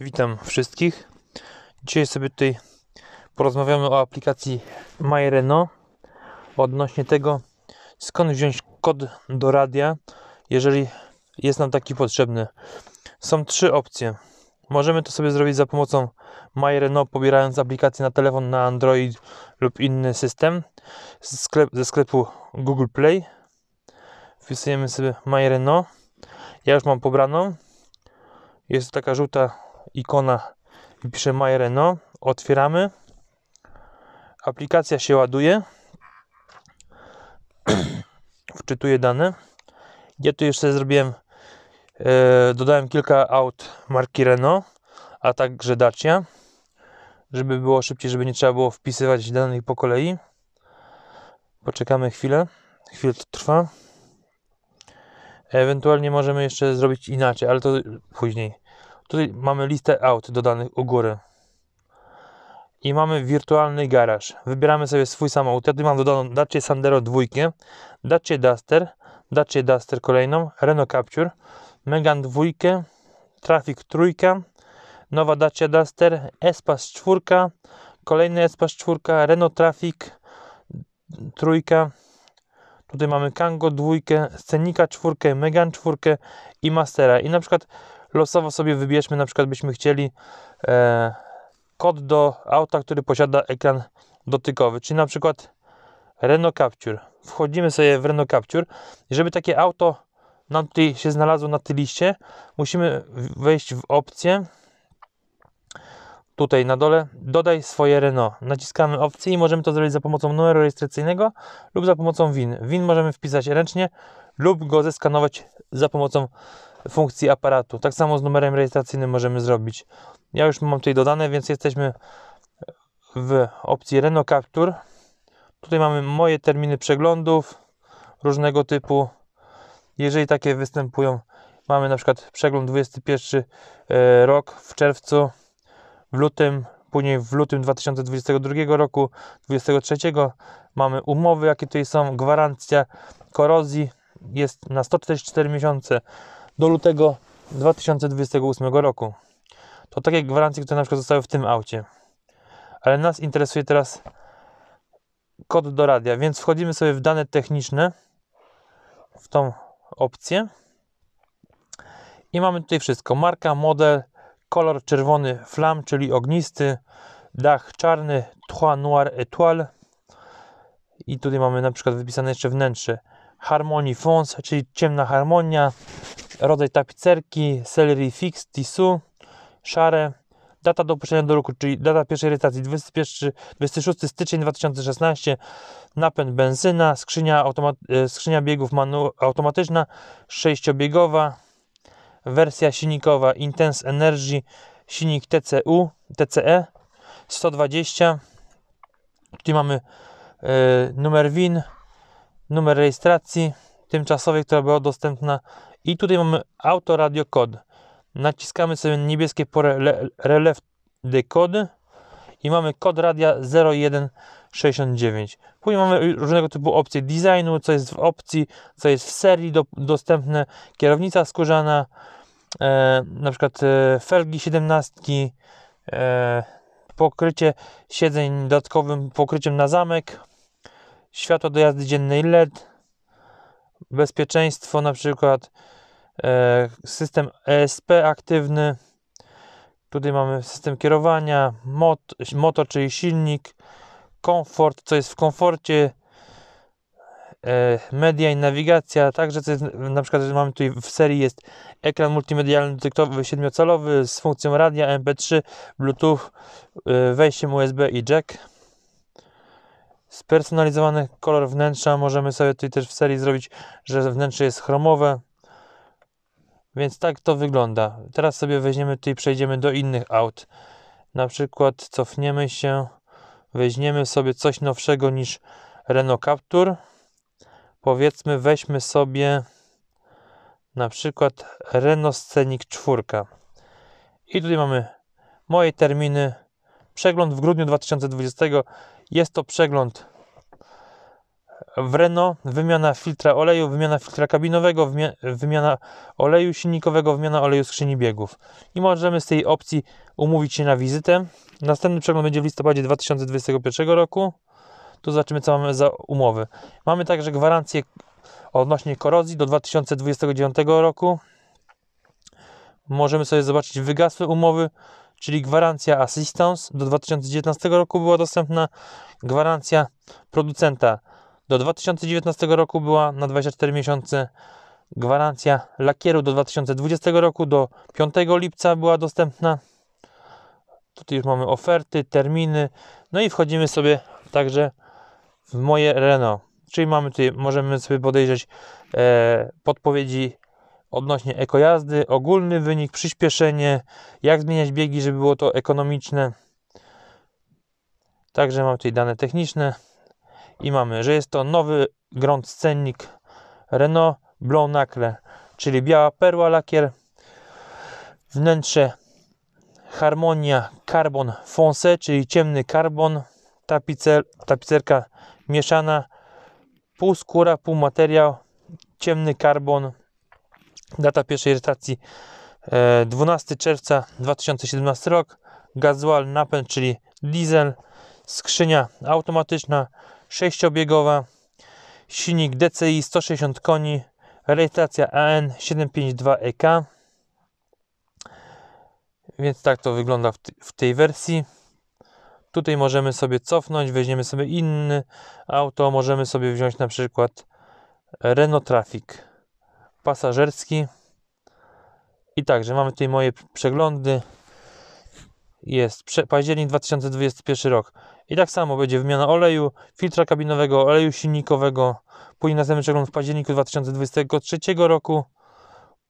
witam wszystkich. Dzisiaj sobie tutaj porozmawiamy o aplikacji MyReno odnośnie tego, skąd wziąć kod do radia, jeżeli jest nam taki potrzebny. Są trzy opcje. Możemy to sobie zrobić za pomocą MyReno, pobierając aplikację na telefon, na Android lub inny system ze sklepu Google Play. Wpisujemy sobie MyReno. Ja już mam pobraną. Jest taka żółta ikona i pisze My Renault. Otwieramy. Aplikacja się ładuje. Wczytuje dane. Ja tu jeszcze zrobiłem, e, dodałem kilka aut marki Renault, a także Dacia, żeby było szybciej, żeby nie trzeba było wpisywać danych po kolei. Poczekamy chwilę. Chwilę to trwa. Ewentualnie możemy jeszcze zrobić inaczej, ale to później. Tutaj mamy listę aut dodanych u góry. I mamy wirtualny garaż. Wybieramy sobie swój samochód. Ja tu mam dodaną Dacia Sandero 2, Dacia Duster, Dacia Duster kolejną, Renault Capture, Megan 2, Traffic 3, nowa Dacia Duster, Espas 4, kolejny Espas 4, Renault Traffic 3, Tutaj mamy Kango 2, Scenika 4, Megan 4 i Mastera. I na przykład losowo sobie wybierzmy, na przykład byśmy chcieli e, kod do auta, który posiada ekran dotykowy, czyli na przykład Renault Capture. Wchodzimy sobie w Renault Capture i żeby takie auto nam tutaj się znalazło na tej liście, musimy wejść w opcję tutaj na dole dodaj swoje Renault. Naciskamy opcję i możemy to zrobić za pomocą numeru rejestracyjnego lub za pomocą WIN. WIN możemy wpisać ręcznie lub go zeskanować za pomocą funkcji aparatu. Tak samo z numerem rejestracyjnym możemy zrobić. Ja już mam tutaj dodane, więc jesteśmy w opcji Renault Capture. Tutaj mamy moje terminy przeglądów różnego typu. Jeżeli takie występują, mamy na przykład przegląd 21 e, rok w czerwcu, w lutym, później w lutym 2022 roku, 23 mamy umowy, jakie tutaj są, gwarancja korozji jest na 144 miesiące, do lutego 2028 roku. To takie gwarancje, które na przykład zostały w tym aucie. Ale nas interesuje teraz kod do radia, więc wchodzimy sobie w dane techniczne, w tą opcję. I mamy tutaj wszystko. Marka, model, kolor czerwony flam, czyli ognisty, dach czarny, trois noir étoile. I tutaj mamy na przykład wypisane jeszcze wnętrze. Harmonii Fons, czyli ciemna harmonia, rodzaj tapicerki, Celery Fix, Tissu, szare, data dopuszczenia do ruchu, czyli data pierwszej rejestracji 26 styczeń 2016, napęd benzyna, skrzynia, e, skrzynia biegów manu- automatyczna, sześciobiegowa, wersja silnikowa Intense Energy, silnik TCU, TCE 120, tutaj mamy y, numer WIN, numer rejestracji tymczasowej, która była dostępna i tutaj mamy autoradio kod. Naciskamy sobie niebieskie pole de decode i mamy kod radia 0169. Później mamy różnego typu opcje designu, co jest w opcji, co jest w serii do, dostępne, kierownica skórzana, e, na przykład e, felgi 17, e, pokrycie siedzeń dodatkowym pokryciem na zamek, światło do jazdy dziennej LED, bezpieczeństwo na przykład, e, system ESP aktywny, tutaj mamy system kierowania, mot, motor, czyli silnik, komfort, co jest w komforcie, e, media i nawigacja, także co jest, na przykład mamy tutaj w serii jest ekran multimedialny detektowy 7 z funkcją radia, MP3, Bluetooth, e, wejściem USB i jack. Spersonalizowany kolor wnętrza możemy sobie tutaj też w serii zrobić, że wnętrze jest chromowe. Więc tak to wygląda. Teraz sobie weźmiemy tutaj, przejdziemy do innych aut. Na przykład cofniemy się, weźmiemy sobie coś nowszego niż Renault Captur. Powiedzmy, weźmy sobie na przykład Renault Scenic 4. I tutaj mamy moje terminy. Przegląd w grudniu 2020 jest to przegląd w Renault, wymiana filtra oleju, wymiana filtra kabinowego, wymiana oleju silnikowego, wymiana oleju skrzyni biegów. I możemy z tej opcji umówić się na wizytę. Następny przegląd będzie w listopadzie 2021 roku. Tu zobaczymy, co mamy za umowy. Mamy także gwarancję odnośnie korozji do 2029 roku. Możemy sobie zobaczyć wygasłe umowy, czyli gwarancja Assistance do 2019 roku była dostępna, gwarancja producenta do 2019 roku była na 24 miesiące, gwarancja lakieru do 2020 roku do 5 lipca była dostępna. Tutaj już mamy oferty, terminy, no i wchodzimy sobie także w moje Renault. Czyli mamy tutaj, możemy sobie podejrzeć e, podpowiedzi odnośnie ekojazdy, ogólny wynik, przyspieszenie, jak zmieniać biegi, żeby było to ekonomiczne. Także mam tutaj dane techniczne i mamy, że jest to nowy grunt scennik Renault Blanc Nacle, czyli biała perła lakier, wnętrze Harmonia Carbon Fonse, czyli ciemny karbon, tapicer, tapicerka mieszana, pół skóra, pół materiał, ciemny karbon, Data pierwszej rejestracji 12 e, czerwca 2017 rok. Gazual napęd, czyli diesel. Skrzynia automatyczna, sześciobiegowa. Silnik DCI 160 koni. Rejestracja AN 752EK. E Więc tak to wygląda w, tej wersji. Tutaj możemy sobie cofnąć, weźmiemy sobie inny auto. Możemy sobie wziąć na przykład Renault Traffic pasażerski. I także mamy tutaj moje przeglądy. Jest październik 2021 rok. I tak samo będzie wymiana oleju, filtra kabinowego, oleju silnikowego. Później następny przegląd w październiku 2023 roku.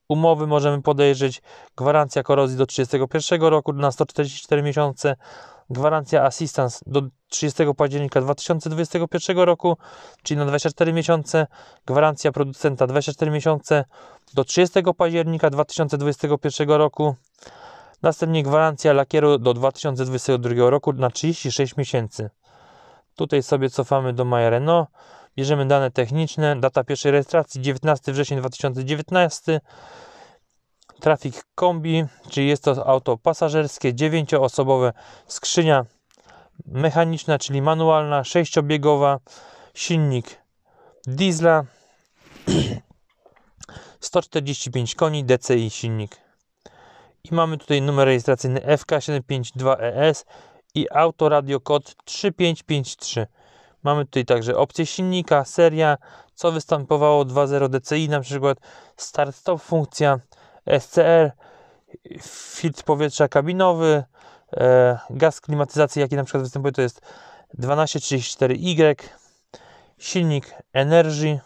Umowy możemy podejrzeć. Gwarancja korozji do 31 roku na 144 miesiące gwarancja assistance do 30 października 2021 roku, czyli na 24 miesiące, gwarancja producenta 24 miesiące do 30 października 2021 roku. Następnie gwarancja lakieru do 2022 roku na 36 miesięcy. Tutaj sobie cofamy do Maja Renault. Bierzemy dane techniczne, data pierwszej rejestracji 19 września 2019 Trafik Kombi, czyli jest to auto pasażerskie, 9-osobowe, skrzynia mechaniczna, czyli manualna, 6 silnik diesla, 145 koni, DCI silnik. I mamy tutaj numer rejestracyjny FK752ES e i autoradio kod 3553. Mamy tutaj także opcję silnika, seria, co występowało 2.0 DCI, na przykład start-stop funkcja, SCR, filtr powietrza kabinowy, e, gaz klimatyzacji, jaki na przykład występuje, to jest 1234Y, y, silnik Energy.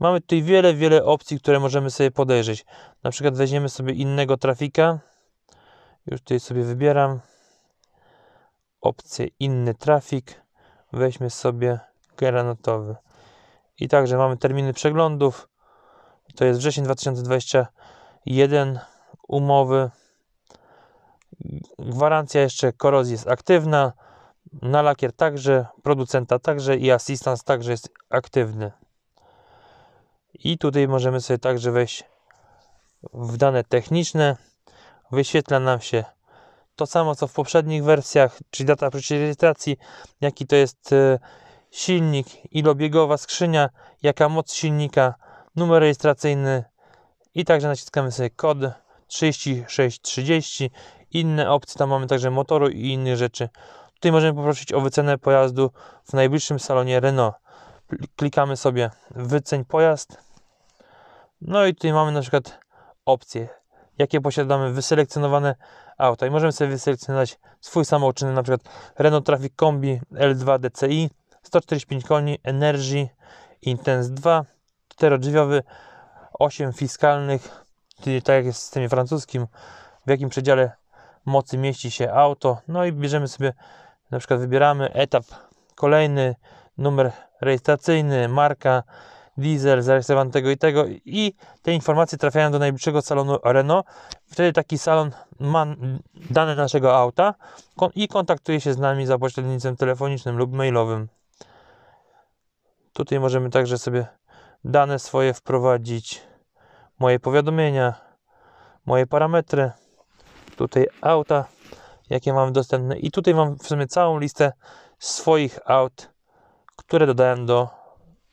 Mamy tutaj wiele, wiele opcji, które możemy sobie podejrzeć. Na przykład weźmiemy sobie innego trafika. Już tutaj sobie wybieram opcję inny trafik. Weźmy sobie granatowy. I także mamy terminy przeglądów. To jest wrzesień 2020 jeden umowy. Gwarancja jeszcze korozji jest aktywna. Na lakier także, producenta także i assistance także jest aktywny. I tutaj możemy sobie także wejść w dane techniczne. Wyświetla nam się to samo co w poprzednich wersjach, czyli data rejestracji, jaki to jest e, silnik, ilobiegowa skrzynia, jaka moc silnika, numer rejestracyjny, i także naciskamy sobie kod 3630. Inne opcje, tam mamy także motoru i innych rzeczy. Tutaj możemy poprosić o wycenę pojazdu w najbliższym salonie Renault. Klikamy sobie wyceń pojazd. No i tutaj mamy na przykład opcje, jakie posiadamy wyselekcjonowane auta. I możemy sobie wyselekcjonować swój samoczyn, na przykład Renault Traffic Combi L2 DCI, 145 koni, Energy, Intense 2, 4-drzwiowy, osiem fiskalnych, czyli tak jak jest w systemie francuskim, w jakim przedziale mocy mieści się auto. No i bierzemy sobie, na przykład wybieramy etap kolejny, numer rejestracyjny, marka, diesel, zarejestrowany tego i tego i te informacje trafiają do najbliższego salonu Renault. Wtedy taki salon ma dane naszego auta i kontaktuje się z nami za pośrednictwem telefonicznym lub mailowym. Tutaj możemy także sobie dane swoje wprowadzić, moje powiadomienia, moje parametry, tutaj auta, jakie mam dostępne i tutaj mam w sumie całą listę swoich aut, które dodałem do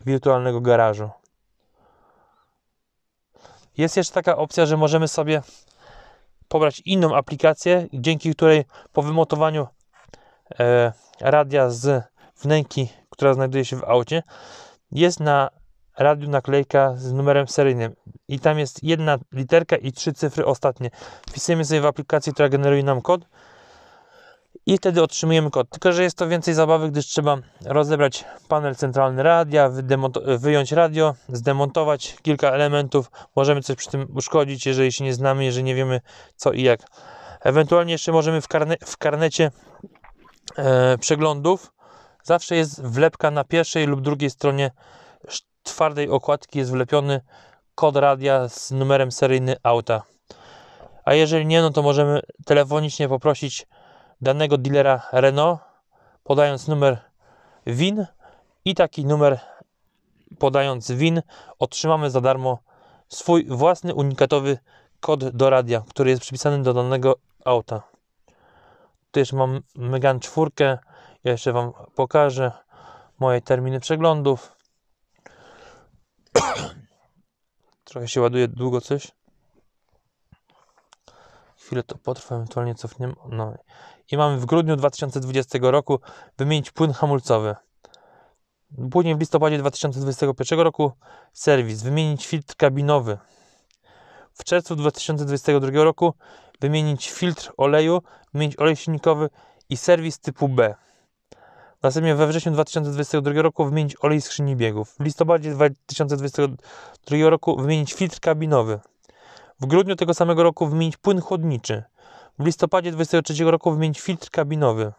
wirtualnego garażu. Jest jeszcze taka opcja, że możemy sobie pobrać inną aplikację, dzięki której po wymotowaniu e, radia z wnęki, która znajduje się w aucie, jest na Radio naklejka z numerem seryjnym i tam jest jedna literka i trzy cyfry ostatnie. Wpisujemy sobie w aplikację, która generuje nam kod i wtedy otrzymujemy kod. Tylko, że jest to więcej zabawy, gdyż trzeba rozebrać panel centralny radia, wyjąć radio, zdemontować kilka elementów. Możemy coś przy tym uszkodzić, jeżeli się nie znamy, jeżeli nie wiemy co i jak. Ewentualnie jeszcze możemy w, karne w karnecie e, przeglądów zawsze jest wlepka na pierwszej lub drugiej stronie twardej okładki jest wlepiony kod radia z numerem seryjny auta. A jeżeli nie, no to możemy telefonicznie poprosić danego dealera Renault, podając numer WIN i taki numer podając WIN otrzymamy za darmo swój własny unikatowy kod do radia, który jest przypisany do danego auta. Tu jeszcze mam Megan 4, ja jeszcze Wam pokażę moje terminy przeglądów. Trochę się ładuje długo coś. Chwilę to potrwa, ewentualnie cofniemy. No. I mamy w grudniu 2020 roku wymienić płyn hamulcowy. Później w listopadzie 2021 roku serwis. Wymienić filtr kabinowy. W czerwcu 2022 roku wymienić filtr oleju, wymienić olej silnikowy i serwis typu B. Następnie we wrześniu 2022 roku wymienić olej skrzyni biegów. W listopadzie 2022 roku wymienić filtr kabinowy. W grudniu tego samego roku wymienić płyn chłodniczy. W listopadzie 2023 roku wymienić filtr kabinowy.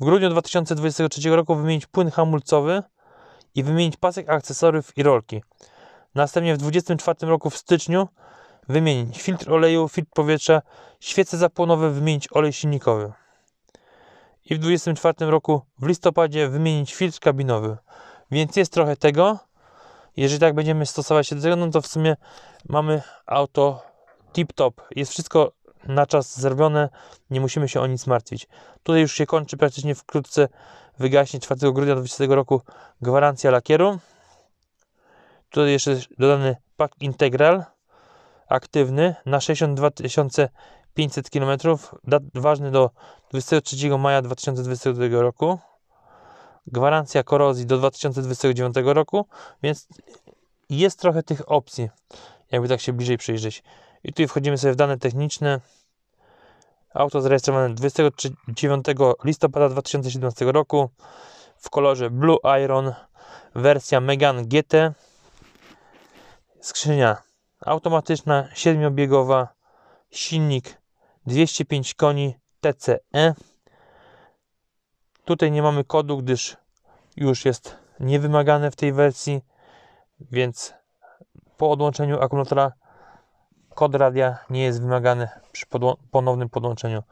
W grudniu 2023 roku wymienić płyn hamulcowy i wymienić pasek akcesoriów i rolki. Następnie w 2024 roku w styczniu wymienić filtr oleju, filtr powietrza, świece zapłonowe, wymienić olej silnikowy i w 24 roku w listopadzie wymienić filtr kabinowy. Więc jest trochę tego. Jeżeli tak będziemy stosować się do tego, no to w sumie mamy auto tip-top. Jest wszystko na czas zrobione, nie musimy się o nic martwić. Tutaj już się kończy praktycznie wkrótce, wygaśnie 4 grudnia 2020 roku gwarancja lakieru. Tutaj jeszcze dodany pak integral aktywny na 62 500 km, dat ważny do 23 maja 2022 roku. Gwarancja korozji do 2029 roku, więc jest trochę tych opcji, jakby tak się bliżej przyjrzeć. I tutaj wchodzimy sobie w dane techniczne. Auto zarejestrowane 29 listopada 2017 roku w kolorze Blue Iron, wersja Megan GT. Skrzynia automatyczna, siedmiobiegowa, silnik 205 koni TCE. Tutaj nie mamy kodu, gdyż już jest niewymagane w tej wersji, więc po odłączeniu akumulatora kod radia nie jest wymagany przy ponownym podłączeniu.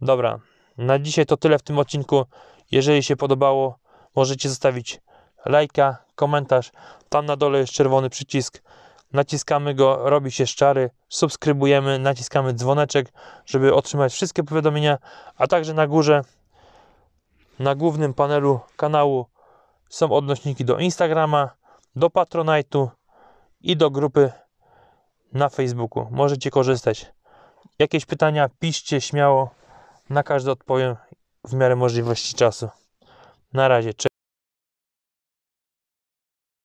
Dobra, na dzisiaj to tyle w tym odcinku. Jeżeli się podobało, możecie zostawić lajka, komentarz. Tam na dole jest czerwony przycisk naciskamy go, robi się szczary, subskrybujemy, naciskamy dzwoneczek, żeby otrzymać wszystkie powiadomienia, a także na górze, na głównym panelu kanału są odnośniki do Instagrama, do Patronite'u i do grupy na Facebooku. Możecie korzystać. Jakieś pytania piszcie śmiało, na każde odpowiem w miarę możliwości czasu. Na razie, cześć.